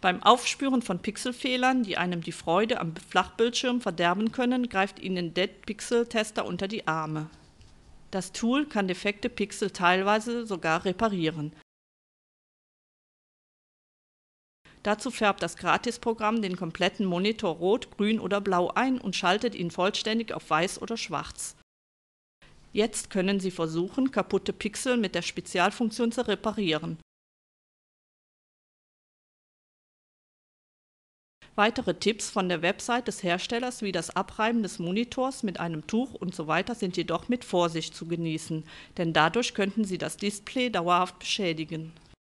Beim Aufspüren von Pixelfehlern, die einem die Freude am Flachbildschirm verderben können, greift Ihnen Dead Pixel Tester unter die Arme. Das Tool kann defekte Pixel teilweise sogar reparieren. Dazu färbt das Gratisprogramm den kompletten Monitor rot, grün oder blau ein und schaltet ihn vollständig auf weiß oder schwarz. Jetzt können Sie versuchen, kaputte Pixel mit der Spezialfunktion zu reparieren Weitere Tipps von der Website des Herstellers wie das Abreiben des Monitors mit einem Tuch usw. So sind jedoch mit Vorsicht zu genießen, denn dadurch könnten Sie das Display dauerhaft beschädigen